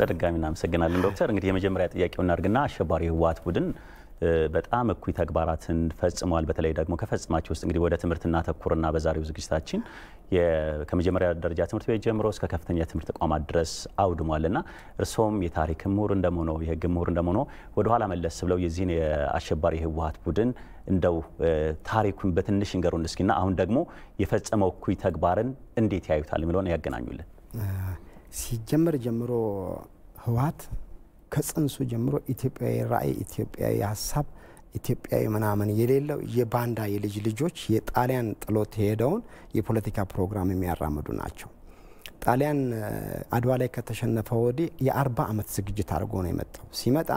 በድጋሚ እናመሰግናለን ዶክተር። እንግዲህ የመጀመሪያ ጥያቄው እናድርግና አሸባሪ ህወሓት ቡድን በጣም እኩይ ተግባራትን ፈጽሟል። በተለይ ደግሞ ከፈጽማቸው ውስጥ እንግዲህ ወደ ትምህርት እናተኩርና በዛሬው ዝግጅታችን ከመጀመሪያ ደረጃ ትምህርት ቤት ጀምሮ እስከ ከፍተኛ ትምህርት ተቋማት ድረስ አውድሟል እና እርስዎም የታሪክ ምሁር እንደመሆኖ የህግ ምሁር እንደመሆኖ ወደኋላ መለስ ብለው የዚህን የአሸባሪ ህወሓት ቡድን እንደው ታሪኩን በትንሽ እንገሩን እስኪና አሁን ደግሞ የፈጸመው እኩይ ተግባርን እንዴት ያዩታል የሚለውን ያገናኙልን። ሲጀመር ጀምሮ ህወሀት ከጽንሱ ጀምሮ ኢትዮጵያዊ ራዕይ፣ ኢትዮጵያዊ ሀሳብ፣ ኢትዮጵያዊ ምናምን የሌለው የባንዳ የልጅ ልጆች የጣሊያን ጥሎት የሄደውን የፖለቲካ ፕሮግራም የሚያራምዱ ናቸው። ጣሊያን አድዋ ላይ ከተሸነፈ ወዲህ የአርባ ዓመት ዝግጅት አድርጎ ነው የመጣው። ሲመጣ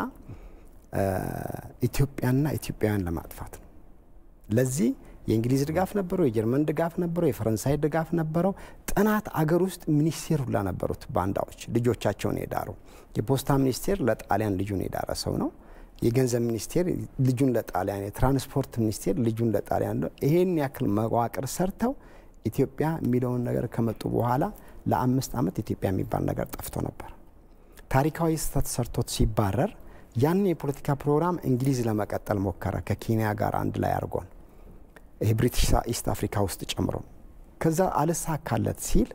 ኢትዮጵያና ኢትዮጵያውያን ለማጥፋት ነው። ለዚህ የእንግሊዝ ድጋፍ ነበረው፣ የጀርመን ድጋፍ ነበረው፣ የፈረንሳይ ድጋፍ ነበረው። ጥናት አገር ውስጥ ሚኒስቴር ሁላ ነበሩት ባንዳዎች ልጆቻቸውን የዳሩ። የፖስታ ሚኒስቴር ለጣሊያን ልጁን የዳረ ሰው ነው። የገንዘብ ሚኒስቴር ልጁን ለጣሊያን፣ የትራንስፖርት ሚኒስቴር ልጁን ለጣሊያን። ይሄን ያክል መዋቅር ሰርተው ኢትዮጵያ የሚለውን ነገር ከመጡ በኋላ ለአምስት ዓመት ኢትዮጵያ የሚባል ነገር ጠፍቶ ነበር። ታሪካዊ ስህተት ሰርቶት ሲባረር ያን የፖለቲካ ፕሮግራም እንግሊዝ ለመቀጠል ሞከረ ከኬንያ ጋር አንድ ላይ አድርጎን ይሄ ብሪቲሽ ኢስት አፍሪካ ውስጥ ጨምሮ ከዛ አልሳካለት ሲል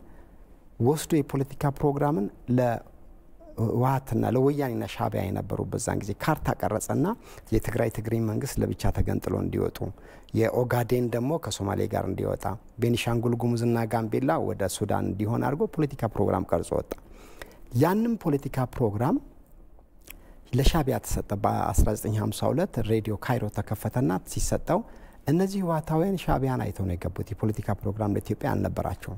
ወስዶ የፖለቲካ ፕሮግራምን ለህወሀትና ለወያኔና ሻቢያ የነበሩ በዛን ጊዜ ካርታ ቀረጸና የትግራይ ትግሪ መንግስት ለብቻ ተገንጥሎ እንዲወጡ፣ የኦጋዴን ደግሞ ከሶማሌ ጋር እንዲወጣ፣ ቤኒሻንጉል ጉሙዝና ጋምቤላ ወደ ሱዳን እንዲሆን አድርጎ ፖለቲካ ፕሮግራም ቀርጾ ወጣ። ያንም ፖለቲካ ፕሮግራም ለሻቢያ ተሰጠ። በ1952 ሬዲዮ ካይሮ ተከፈተና ሲሰጠው እነዚህ ህወሓታውያን ሻቢያን አይተው ነው የገቡት። የፖለቲካ ፕሮግራም ለኢትዮጵያ አልነበራቸውም።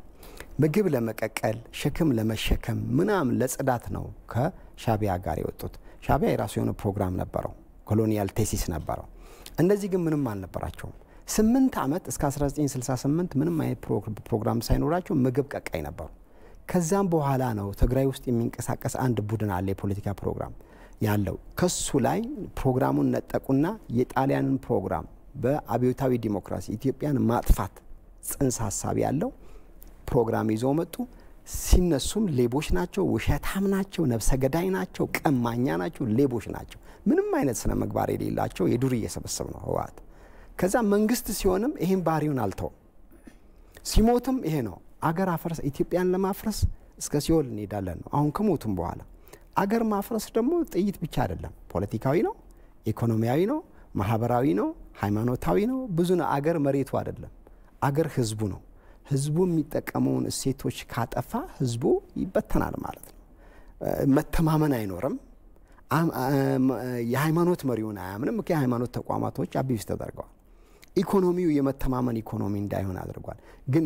ምግብ ለመቀቀል፣ ሸክም ለመሸከም ምናምን ለጽዳት ነው ከሻቢያ ጋር የወጡት። ሻቢያ የራሱ የሆነ ፕሮግራም ነበረው፣ ኮሎኒያል ቴሲስ ነበረው። እነዚህ ግን ምንም አልነበራቸውም። ስምንት ዓመት እስከ 1968 ምንም አይነት ፕሮግራም ሳይኖራቸው ምግብ ቀቃይ ነበሩ። ከዛም በኋላ ነው ትግራይ ውስጥ የሚንቀሳቀስ አንድ ቡድን አለ የፖለቲካ ፕሮግራም ያለው። ከሱ ላይ ፕሮግራሙን ነጠቁና የጣሊያንን ፕሮግራም በአብዮታዊ ዲሞክራሲ ኢትዮጵያን ማጥፋት ጽንሰ ሀሳብ ያለው ፕሮግራም ይዘው መጡ። ሲነሱም ሌቦች ናቸው፣ ውሸታም ናቸው፣ ነብሰ ገዳይ ናቸው፣ ቀማኛ ናቸው፣ ሌቦች ናቸው። ምንም አይነት ስነ ምግባር የሌላቸው የዱር እየሰበሰብ ነው ህወሓት። ከዛ መንግስት ሲሆንም ይሄን ባህሪውን አልተውም። ሲሞትም ይሄ ነው። አገር አፈረስ ኢትዮጵያን ለማፍረስ እስከ ሲኦል እንሄዳለን ነው አሁን ከሞቱም በኋላ። አገር ማፍረስ ደግሞ ጥይት ብቻ አይደለም፣ ፖለቲካዊ ነው፣ ኢኮኖሚያዊ ነው፣ ማህበራዊ ነው፣ ሃይማኖታዊ ነው። ብዙ ነው። አገር መሬቱ አይደለም፣ አገር ህዝቡ ነው። ህዝቡ የሚጠቀመውን እሴቶች ካጠፋ ህዝቡ ይበተናል ማለት ነው። መተማመን አይኖርም። የሃይማኖት መሪውን አያምንም። የሃይማኖት ተቋማቶች አቢስ ተደርገዋል። ኢኮኖሚው የመተማመን ኢኮኖሚ እንዳይሆን አድርጓል። ግን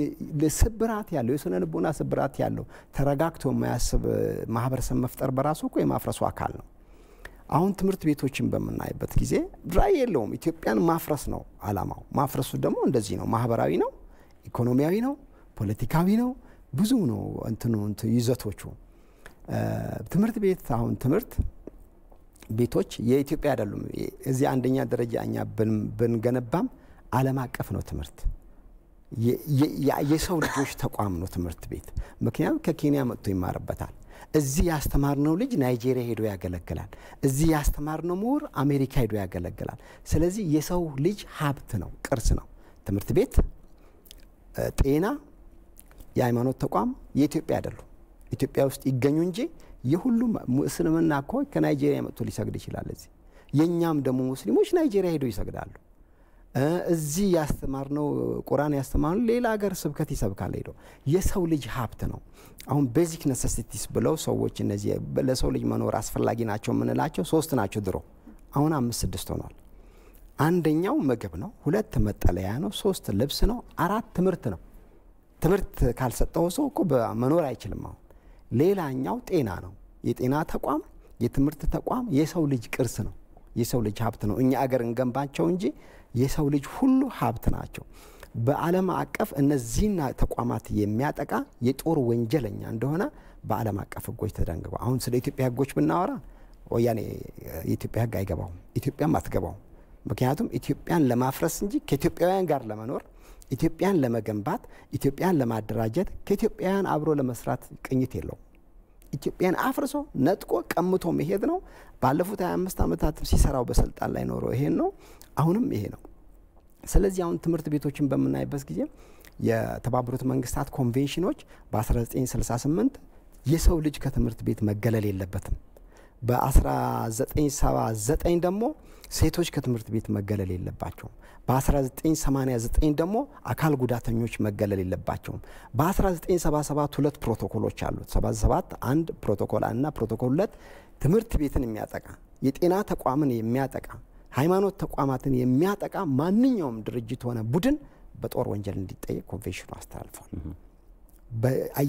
ስብራት ያለው የስነ ልቦና ስብራት ያለው ተረጋግቶ የማያስብ ማህበረሰብ መፍጠር በራሱ እኮ የማፍረሱ አካል ነው። አሁን ትምህርት ቤቶችን በምናይበት ጊዜ ራዕይ የለውም። ኢትዮጵያን ማፍረስ ነው አላማው። ማፍረሱ ደግሞ እንደዚህ ነው፣ ማህበራዊ ነው፣ ኢኮኖሚያዊ ነው፣ ፖለቲካዊ ነው፣ ብዙ ነው እንትኑ ይዘቶቹ። ትምህርት ቤት አሁን ትምህርት ቤቶች የኢትዮጵያ አይደሉም። እዚህ አንደኛ ደረጃ እኛ ብንገነባም ዓለም አቀፍ ነው ትምህርት የሰው ልጆች ተቋም ነው ትምህርት ቤት። ምክንያቱም ከኬንያ መጥቶ ይማርበታል እዚህ ያስተማርነው ልጅ ናይጄሪያ ሄዶ ያገለግላል። እዚህ ያስተማርነው ምሁር አሜሪካ ሄዶ ያገለግላል። ስለዚህ የሰው ልጅ ሀብት ነው፣ ቅርስ ነው። ትምህርት ቤት፣ ጤና፣ የሃይማኖት ተቋም የኢትዮጵያ አይደሉም። ኢትዮጵያ ውስጥ ይገኙ እንጂ የሁሉም እስልምና እኮ ከናይጄሪያ መጥቶ ሊሰግድ ይችላል እዚህ። የእኛም ደግሞ ሙስሊሞች ናይጄሪያ ሄዶ ይሰግዳሉ። እዚህ ያስተማር ነው ቁርአን ያስተማር ነው። ሌላ ሀገር ስብከት ይሰብካል ሄዶ የሰው ልጅ ሀብት ነው። አሁን ቤዚክ ነሰሲቲስ ብለው ሰዎች እነዚህ ለሰው ልጅ መኖር አስፈላጊ ናቸው የምንላቸው ሶስት ናቸው ድሮ፣ አሁን አምስት ስድስት ሆኗል። አንደኛው ምግብ ነው፣ ሁለት መጠለያ ነው፣ ሶስት ልብስ ነው፣ አራት ትምህርት ነው። ትምህርት ካልሰጠው ሰው እኮ መኖር አይችልም። አሁን ሌላኛው ጤና ነው። የጤና ተቋም፣ የትምህርት ተቋም የሰው ልጅ ቅርስ ነው፣ የሰው ልጅ ሀብት ነው። እኛ አገር እንገንባቸው እንጂ የሰው ልጅ ሁሉ ሀብት ናቸው። በዓለም አቀፍ እነዚህና ተቋማት የሚያጠቃ የጦር ወንጀለኛ እንደሆነ በዓለም አቀፍ ህጎች ተደንግበ አሁን ስለ ኢትዮጵያ ህጎች ብናወራ ወያኔ የኢትዮጵያ ህግ አይገባውም፣ ኢትዮጵያም አትገባውም። ምክንያቱም ኢትዮጵያን ለማፍረስ እንጂ ከኢትዮጵያውያን ጋር ለመኖር ኢትዮጵያን ለመገንባት ኢትዮጵያን ለማደራጀት ከኢትዮጵያውያን አብሮ ለመስራት ቅኝት የለው ኢትዮጵያን አፍርሶ ነጥቆ ቀምቶ መሄድ ነው። ባለፉት 25 ዓመታት ሲሰራው በስልጣን ላይ ኖሮ ይሄን ነው። አሁንም ይሄ ነው። ስለዚህ አሁን ትምህርት ቤቶችን በምናይበት ጊዜ የተባበሩት መንግስታት ኮንቬንሽኖች በ1968 የሰው ልጅ ከትምህርት ቤት መገለል የለበትም በ1979 ደግሞ ሴቶች ከትምህርት ቤት መገለል የለባቸውም። በ1989 ደግሞ አካል ጉዳተኞች መገለል የለባቸውም። በ1977 ሁለት ፕሮቶኮሎች አሉት። 77 አንድ ፕሮቶኮል አንድና ፕሮቶኮል ሁለት ትምህርት ቤትን የሚያጠቃ የጤና ተቋምን የሚያጠቃ ሃይማኖት ተቋማትን የሚያጠቃ ማንኛውም ድርጅት ሆነ ቡድን በጦር ወንጀል እንዲጠየቅ ኮንቬንሽኑ አስተላልፏል።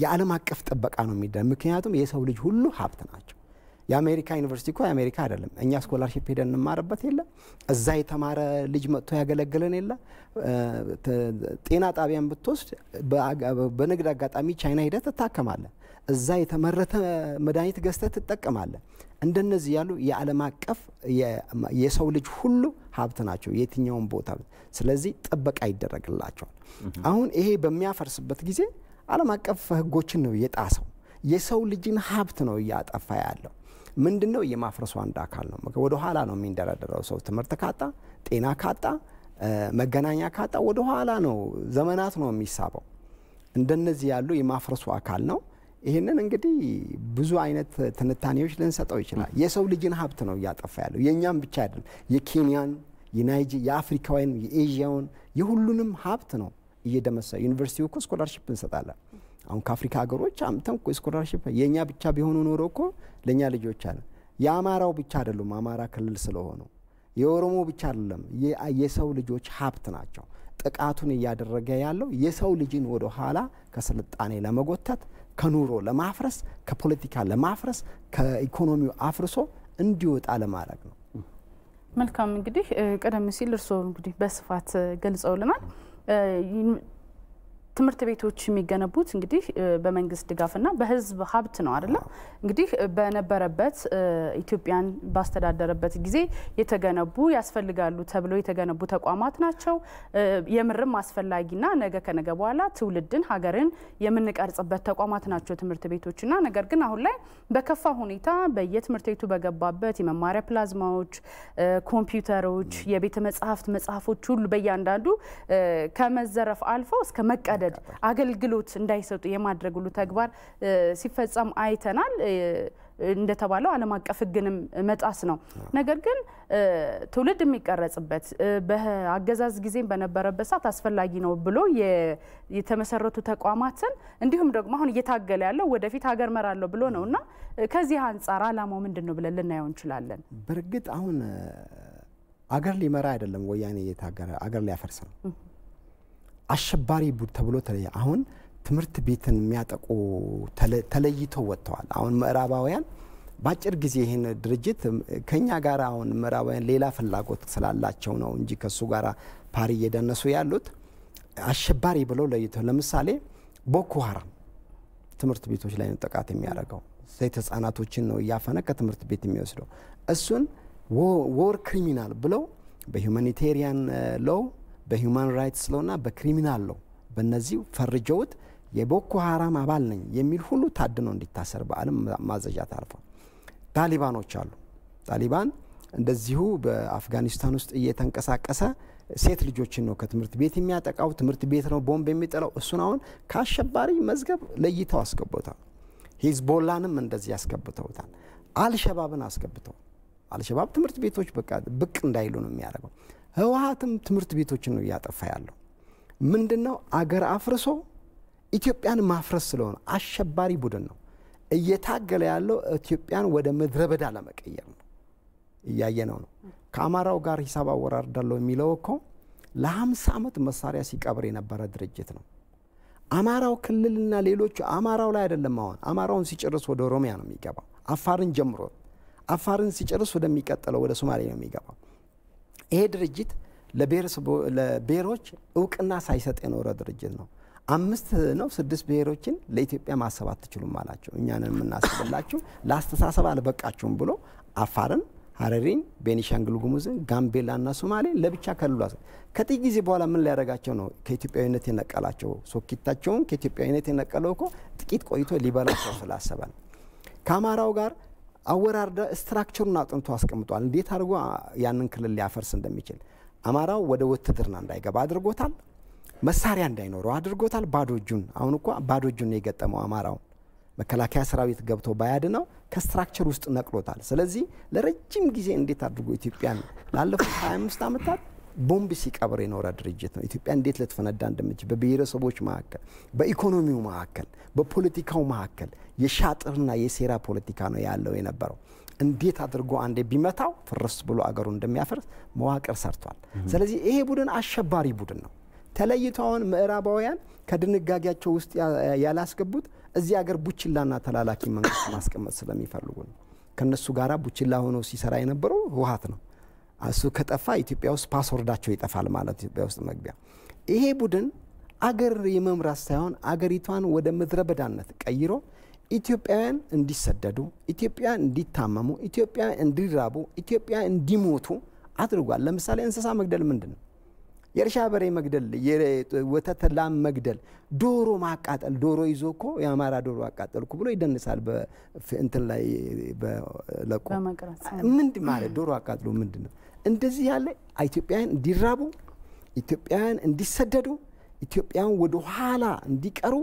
የዓለም አቀፍ ጥበቃ ነው የሚደ ምክንያቱም የሰው ልጅ ሁሉ ሀብት ናቸው። የአሜሪካ ዩኒቨርሲቲ እኮ የአሜሪካ አይደለም። እኛ ስኮላርሽፕ ሄደን እንማርበት የለ እዛ የተማረ ልጅ መጥቶ ያገለግለን የለ ጤና ጣቢያን ብትወስድ በንግድ አጋጣሚ ቻይና ሂደህ ትታከማለህ። እዛ የተመረተ መድኃኒት ገዝተህ ትጠቀማለህ። እንደነዚህ ያሉ የዓለም አቀፍ የሰው ልጅ ሁሉ ሀብት ናቸው፣ የትኛውን ቦታ። ስለዚህ ጥበቃ ይደረግላቸዋል። አሁን ይሄ በሚያፈርስበት ጊዜ ዓለም አቀፍ ህጎችን ነው የጣሰው። የሰው ልጅን ሀብት ነው እያጠፋ ያለው። ምንድን ነው የማፍረሱ አንድ አካል ነው። ወደ ኋላ ነው የሚንደረደረው ሰው ትምህርት ካጣ፣ ጤና ካጣ፣ መገናኛ ካጣ ወደ ኋላ ነው ዘመናት ነው የሚሳበው። እንደነዚህ ያሉ የማፍረሱ አካል ነው። ይህንን እንግዲህ ብዙ አይነት ትንታኔዎች ልንሰጠው ይችላል። የሰው ልጅን ሀብት ነው እያጠፋ ያለው የእኛም ብቻ አይደለም። የኬንያን፣ የናይጂ፣ የአፍሪካውያን፣ የኤዥያውን የሁሉንም ሀብት ነው እየደመሰ ዩኒቨርሲቲ እኮ ስኮላርሽፕ እንሰጣለን አሁን ከአፍሪካ ሀገሮች አምተን ስኮላርሽፕ የእኛ ብቻ ቢሆኑ ኖሮ እኮ ለእኛ ልጆች አለ የአማራው ብቻ አይደሉም። አማራ ክልል ስለሆኑ የኦሮሞ ብቻ አይደለም። የሰው ልጆች ሀብት ናቸው። ጥቃቱን እያደረገ ያለው የሰው ልጅን ወደ ኋላ ከስልጣኔ ለመጎተት ከኑሮ ለማፍረስ ከፖለቲካ ለማፍረስ ከኢኮኖሚው አፍርሶ እንዲወጣ ለማድረግ ነው። መልካም እንግዲህ ቀደም ሲል እርስዎ እንግዲህ በስፋት ገልጸውልናል። ትምህርት ቤቶች የሚገነቡት እንግዲህ በመንግስት ድጋፍና በህዝብ ሀብት ነው አይደለም። እንግዲህ በነበረበት ኢትዮጵያን ባስተዳደረበት ጊዜ የተገነቡ ያስፈልጋሉ ተብሎ የተገነቡ ተቋማት ናቸው። የምርም አስፈላጊና ነገ ከነገ በኋላ ትውልድን ሀገርን የምንቀርጽበት ተቋማት ናቸው ትምህርት ቤቶችና ነገር ግን አሁን ላይ በከፋ ሁኔታ በየትምህርት ቤቱ በገባበት የመማሪያ ፕላዝማዎች፣ ኮምፒውተሮች፣ የቤተ መጽሐፍት መጽሐፎች ሁሉ በእያንዳንዱ ከመዘረፍ አልፈው እስከ መቀደ ማስገደድ አገልግሎት እንዳይሰጡ የማድረግ ሁሉ ተግባር ሲፈጸም አይተናል። እንደተባለው ዓለም አቀፍ ሕግንም መጣስ ነው። ነገር ግን ትውልድ የሚቀረጽበት በአገዛዝ ጊዜም በነበረበት ሰዓት አስፈላጊ ነው ብሎ የተመሰረቱ ተቋማትን እንዲሁም ደግሞ አሁን እየታገለ ያለው ወደፊት ሀገር መራለሁ ብሎ ነው እና ከዚህ አንጻር ዓላማው ምንድን ነው ብለን ልናየው እንችላለን። በእርግጥ አሁን አገር ሊመራ አይደለም ወያኔ እየታገረ አገር ሊያፈርስ ነው። አሸባሪ ተብሎ ተለየ። አሁን ትምህርት ቤትን የሚያጠቁ ተለይተው ወጥተዋል። አሁን ምዕራባውያን በአጭር ጊዜ ይህን ድርጅት ከኛ ጋር አሁን ምዕራባውያን ሌላ ፍላጎት ስላላቸው ነው እንጂ ከእሱ ጋር ፓሪ እየደነሱ ያሉት አሸባሪ ብለው ለይተው፣ ለምሳሌ ቦኮ ሀራም ትምህርት ቤቶች ላይ ነው ጥቃት የሚያደርገው። ሴት ህጻናቶችን ነው እያፈነ ከትምህርት ቤት የሚወስደው። እሱን ዎር ክሪሚናል ብለው በሁማኒቴሪያን ሎው በሂውማን ራይትስ ሎና በክሪሚናል ለው በእነዚህ ፈርጀውት የቦኮ ሀራም አባል ነኝ የሚል ሁሉ ታድኖ እንዲታሰር በዓለም ማዘዣ ታርፏል። ታሊባኖች አሉ። ታሊባን እንደዚሁ በአፍጋኒስታን ውስጥ እየተንቀሳቀሰ ሴት ልጆችን ነው ከትምህርት ቤት የሚያጠቃው። ትምህርት ቤት ነው ቦምብ የሚጥለው። እሱን አሁን ከአሸባሪ መዝገብ ለይተው አስገብተዋል። ሂዝቦላንም እንደዚህ አስገብተውታል። አልሸባብን አስገብተው አልሸባብ ትምህርት ቤቶች በቃ ብቅ እንዳይሉ ነው የሚያደርገው። ህወሀትም ትምህርት ቤቶችን ነው እያጠፋ ያለው። ምንድን ነው አገር አፍርሶ ኢትዮጵያን ማፍረስ ስለሆነ አሸባሪ ቡድን ነው እየታገለ ያለው። ኢትዮጵያን ወደ ምድረ በዳ ለመቀየር ነው እያየነው ነው። ከአማራው ጋር ሂሳብ አወራርዳለሁ የሚለው እኮ ለሀምሳ ዓመት መሳሪያ ሲቀብር የነበረ ድርጅት ነው። አማራው ክልልና ሌሎቹ አማራው ላይ አይደለም። አሁን አማራውን ሲጨርስ ወደ ኦሮሚያ ነው የሚገባው። አፋርን ጀምሮ አፋርን ሲጨርስ ወደሚቀጥለው ወደ ሶማሌ ነው የሚገባው። ይሄ ድርጅት ለብሔሮች እውቅና ሳይሰጥ የኖረ ድርጅት ነው። አምስት ነው ስድስት ብሔሮችን ለኢትዮጵያ ማሰብ አትችሉም አላቸው። እኛን የምናስብላችሁ ለአስተሳሰብ አልበቃችሁም ብሎ አፋርን፣ ሀረሪን፣ ቤኒሻንግል ጉሙዝን፣ ጋምቤላ ጋምቤላና ሶማሌን ለብቻ ከልሏ። ከጥቂት ጊዜ በኋላ ምን ሊያደርጋቸው ነው? ከኢትዮጵያዊነት የነቀላቸው ሶኪታቸውን ከኢትዮጵያዊነት የነቀለው እኮ ጥቂት ቆይቶ ሊበላቸው ስላሰበ ነው። ከአማራው ጋር አወራርዳ ስትራክቸሩን አጥንቶ አስቀምጧል። እንዴት አድርጎ ያንን ክልል ሊያፈርስ እንደሚችል አማራው ወደ ውትድርና እንዳይገባ አድርጎታል። መሳሪያ እንዳይኖረው አድርጎታል። ባዶ እጁን አሁን እኳ ባዶ እጁን የገጠመው አማራውን መከላከያ ሰራዊት ገብቶ ባያድ ነው ከስትራክቸር ውስጥ ነቅሎታል። ስለዚህ ለረጅም ጊዜ እንዴት አድርጎ ኢትዮጵያን ላለፉት 25 ዓመታት ቦምብ ሲቀብር የኖረ ድርጅት ነው። ኢትዮጵያ እንዴት ልትፈነዳ እንደምችል በብሔረሰቦች መካከል፣ በኢኮኖሚው መካከል፣ በፖለቲካው መካከል የሻጥርና የሴራ ፖለቲካ ነው ያለው የነበረው። እንዴት አድርጎ አንዴ ቢመታው ፍርስ ብሎ አገሩ እንደሚያፈርስ መዋቅር ሰርቷል። ስለዚህ ይሄ ቡድን አሸባሪ ቡድን ነው። ተለይቶ አሁን ምዕራባውያን ከድንጋጌያቸው ውስጥ ያላስገቡት እዚህ አገር ቡችላና ተላላኪ መንግስት ማስቀመጥ ስለሚፈልጉ ነው። ከእነሱ ጋራ ቡችላ ሆኖ ሲሰራ የነበረው ህወሀት ነው። እሱ ከጠፋ ኢትዮጵያ ውስጥ ፓስወርዳቸው ይጠፋል ማለት ኢትዮጵያ ውስጥ መግቢያ። ይሄ ቡድን አገር የመምራት ሳይሆን አገሪቷን ወደ ምድረ በዳነት ቀይሮ ኢትዮጵያውያን እንዲሰደዱ፣ ኢትዮጵያ እንዲታመሙ፣ ኢትዮጵያ እንዲራቡ፣ ኢትዮጵያ እንዲሞቱ አድርጓል። ለምሳሌ እንስሳ መግደል ምንድን ነው? የእርሻ በሬ መግደል፣ ወተት ላም መግደል፣ ዶሮ ማቃጠል። ዶሮ ይዞ እኮ የአማራ ዶሮ አቃጠልኩ ብሎ ይደንሳል። እንትን ላይ ለቆ ምንድ ማለት ዶሮ አቃጥሎ ምንድን ነው? እንደዚህ ያለ ኢትዮጵያውያን እንዲራቡ፣ ኢትዮጵያውያን እንዲሰደዱ፣ ኢትዮጵያውያን ወደ ኋላ እንዲቀሩ፣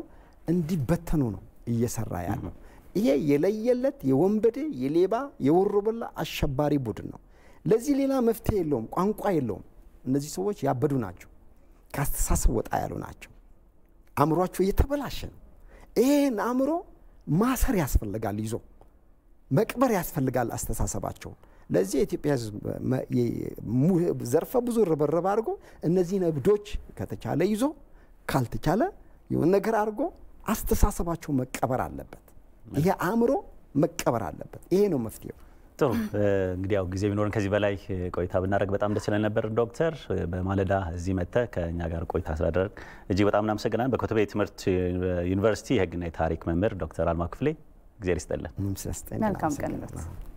እንዲበተኑ ነው እየሰራ ያለው። ይሄ የለየለት የወንበዴ የሌባ የወሮበላ አሸባሪ ቡድን ነው። ለዚህ ሌላ መፍትሄ የለውም፣ ቋንቋ የለውም። እነዚህ ሰዎች ያበዱ ናቸው። ከአስተሳሰብ ወጣ ያሉ ናቸው። አእምሯቸው እየተበላሸ ነው። ይህን አእምሮ ማሰር ያስፈልጋል፣ ይዞ መቅበር ያስፈልጋል አስተሳሰባቸው ለዚህ የኢትዮጵያ ሕዝብ ዘርፈ ብዙ ርብርብ አድርጎ እነዚህን እብዶች ከተቻለ ይዞ ካልተቻለ የሆነ ነገር አድርጎ አስተሳሰባቸው መቀበር አለበት። ይሄ አእምሮ መቀበር አለበት። ይሄ ነው መፍትሄው። ጥሩ እንግዲህ ያው ጊዜ ቢኖርን ከዚህ በላይ ቆይታ ብናደረግ በጣም ደስ ይለን ነበር። ዶክተር በማለዳ እዚህ መጥተህ ከእኛ ጋር ቆይታ ስላደረግ እጅግ በጣም እናመሰግናለን። በኮተቤ ትምህርት ዩኒቨርሲቲ የህግና የታሪክ መምህር ዶክተር አልማ ክፍሌ ጊዜ ይስጥልን። መልካም ቀን።